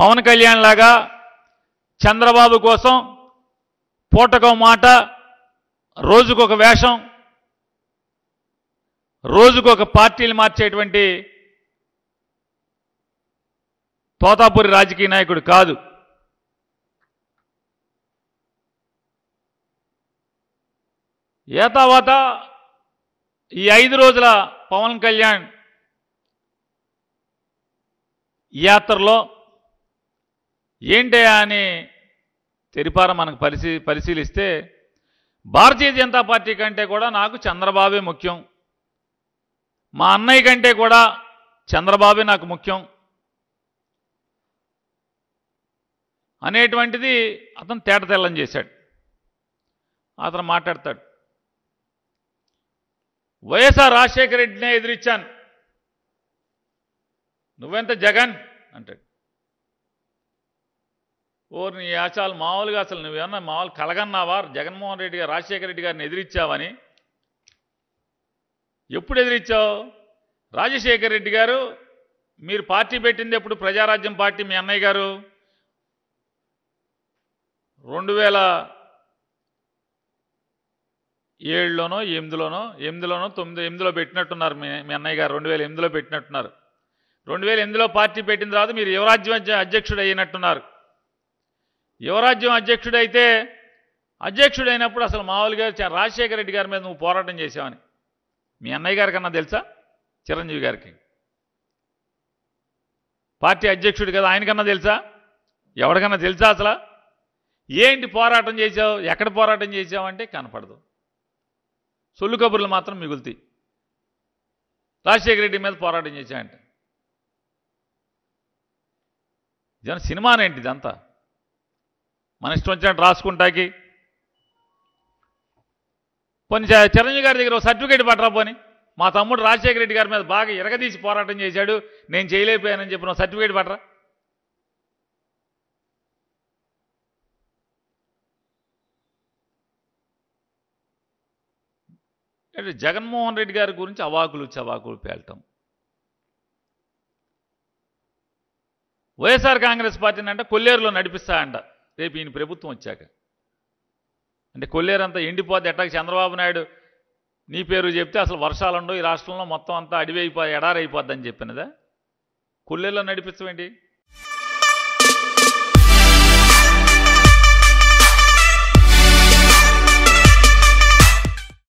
పవన్ కళ్యాణ్ లాగా చంద్రబాబు కోసం పూటకం మాట రోజుకొక వేషం రోజుకొక పార్టీలు మార్చేటువంటి తోతాపూరి రాజకీయ నాయకుడు కాదు ఏతావాత ఈ ఐదు రోజుల పవన్ కళ్యాణ్ యాత్రలో ఏంటయా అని తెరిపార మనకు పరిశీ పరిశీలిస్తే భారతీయ జనతా పార్టీ కంటే కూడా నాకు చంద్రబాబే ముఖ్యం మా అన్నయ్య కంటే కూడా చంద్రబాబే నాకు ముఖ్యం అనేటువంటిది అతను తేట తెల్లం చేశాడు అతను మాట్లాడతాడు వైఎస్ఆర్ రాజశేఖర రెడ్డినే ఎదిరించాను నువ్వెంత జగన్ అంటాడు ఓరు నీ ఆచాలు మామూలుగా అసలు నువ్వేమన్నా మామూలు కలగన్నావా జగన్మోహన్ రెడ్డి గారు రాజశేఖర రెడ్డి గారిని ఎదిరించావని ఎప్పుడు ఎదిరించావు రాజశేఖర రెడ్డి గారు మీరు పార్టీ పెట్టింది ఎప్పుడు ప్రజారాజ్యం పార్టీ మీ అన్నయ్య గారు రెండు వేల ఏడులోనో ఎనిమిదిలోనో ఎనిమిదిలోనో తొమ్మిది ఎనిమిదిలో పెట్టినట్టున్నారు మీ మీ అన్నయ్య గారు రెండు వేల ఎనిమిదిలో పెట్టినట్టున్నారు రెండు వేల ఎనిమిదిలో పార్టీ పెట్టిన తర్వాత మీరు యువరాజ్యం అధ్యక్షుడు అయినట్టున్నారు యువరాజ్యం అధ్యక్షుడైతే అధ్యక్షుడైనప్పుడు అసలు మామూలుగా రాజశేఖర రెడ్డి గారి మీద నువ్వు పోరాటం చేసావని మీ అన్నయ్య గారి కన్నా తెలుసా చిరంజీవి గారికి పార్టీ అధ్యక్షుడు కదా ఆయనకన్నా తెలుసా ఎవరికన్నా తెలుసా అసలు ఏంటి పోరాటం చేసావు ఎక్కడ పోరాటం చేసావంటే కనపడదు సొల్లు కబుర్లు మాత్రం మిగులుతాయి రాజశేఖర రెడ్డి మీద పోరాటం చేసావంటే జన సినిమానేంటి ఇదంతా మన ఇష్టం వచ్చినట్టు రాసుకుంటాకి పోనీ చిరంజీవి గారి దగ్గర సర్టిఫికేట్ పట్టరా పోని మా తమ్ముడు రాజశేఖర రెడ్డి గారి మీద బాగా ఇరగదీసి పోరాటం చేశాడు నేను చేయలేకపోయానని చెప్పిన సర్టిఫికేట్ పట్టరా అంటే జగన్మోహన్ రెడ్డి గారి గురించి అవాకులు చవాకులు పేలటం వైఎస్ఆర్ కాంగ్రెస్ పార్టీని అంటే కొల్లేరులో నడిపిస్తా అంట రేపు ఈయన ప్రభుత్వం వచ్చాక అంటే కొల్లేరంతా ఎండిపోద్ది ఎట్టాకి చంద్రబాబు నాయుడు నీ పేరు చెప్తే అసలు ఉండవు ఈ రాష్ట్రంలో మొత్తం అంతా అడివి అయిపో అని చెప్పినదా కొల్లేరులో నడిపిస్తామండి